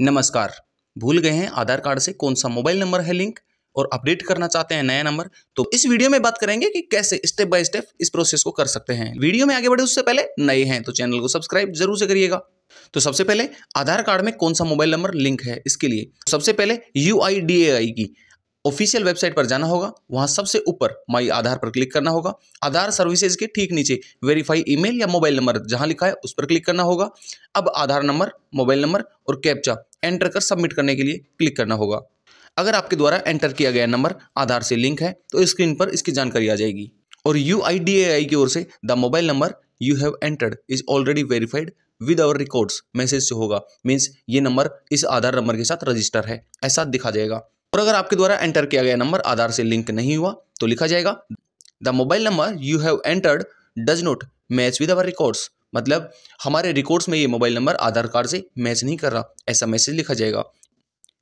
नमस्कार भूल गए हैं आधार कार्ड से कौन सा मोबाइल नंबर है लिंक और अपडेट करना चाहते हैं नया नंबर तो इस वीडियो में बात करेंगे कि कैसे स्टेप बाय स्टेप इस प्रोसेस को कर सकते हैं वीडियो में आगे बढ़े उससे पहले नए हैं तो चैनल को सब्सक्राइब जरूर से करिएगा तो सबसे पहले आधार कार्ड में कौन सा मोबाइल नंबर लिंक है इसके लिए सबसे पहले यू की ऑफिशियल वेबसाइट पर जाना होगा वहां सबसे ऊपर माई आधार पर क्लिक करना होगा आधार सर्विसेज के ठीक नीचे वेरीफाई ईमेल या मोबाइल नंबर जहां लिखा है उस पर क्लिक करना होगा अब आधार नंबर मोबाइल नंबर और कैप्चा एंटर कर सबमिट करने के लिए क्लिक करना होगा अगर आपके द्वारा एंटर किया गया नंबर आधार से लिंक है तो स्क्रीन पर इसकी जानकारी आ जाएगी और यू की ओर से the mobile number you have entered is already verified with our records message से होगा मीन्स ये नंबर इस आधार नंबर के साथ रजिस्टर है ऐसा दिखा जाएगा और अगर आपके द्वारा एंटर किया गया नंबर आधार से लिंक नहीं हुआ तो लिखा जाएगा the mobile number you have entered does not match with our records मतलब हमारे रिकॉर्ड्स में ये मोबाइल नंबर आधार कार्ड से मैच नहीं कर रहा ऐसा मैसेज लिखा जाएगा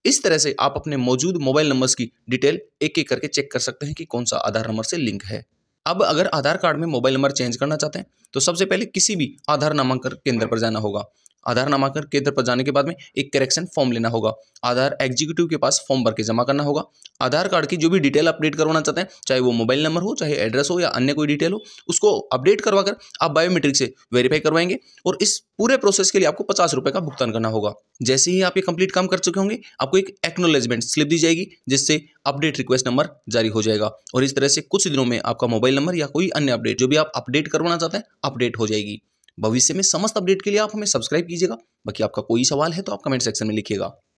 इस तरह से आप अपने मौजूद मोबाइल नंबर्स की डिटेल एक एक करके चेक कर सकते हैं कि कौन सा आधार नंबर से लिंक है अब अगर आधार कार्ड में मोबाइल नंबर चेंज करना चाहते हैं तो सबसे पहले किसी भी आधार नामांकन केंद्र पर जाना होगा आधार नामांकन केंद्र पर जाने के बाद में एक करेक्शन फॉर्म लेना होगा आधार एग्जीक्यूटिव के पास फॉर्म भर के जमा करना होगा आधार कार्ड की जो भी डिटेल अपडेट करवाना चाहते हैं चाहे वो मोबाइल नंबर हो चाहे एड्रेस हो या अन्य कोई डिटेल हो उसको अपडेट करवाकर आप बायोमेट्रिक से वेरीफाई करवाएंगे और इस पूरे प्रोसेस के लिए आपको पचास रुपये का भुगतान करना होगा जैसे ही आप ये कंप्लीट काम कर चुके होंगे आपको एक एक्नोलेजमेंट स्लिप दी जाएगी जिससे अपडेट रिक्वेस्ट नंबर जारी हो जाएगा और इस तरह से कुछ दिनों में आपका मोबाइल नंबर या कोई अन्य अपडेट जो भी आप अपडेट करवाना चाहते हैं अपडेट हो जाएगी भविष्य में समस्त अपडेट के लिए आप हमें सब्सक्राइब कीजिएगा बाकी आपका कोई सवाल है तो आप कमेंट सेक्शन में लिखिएगा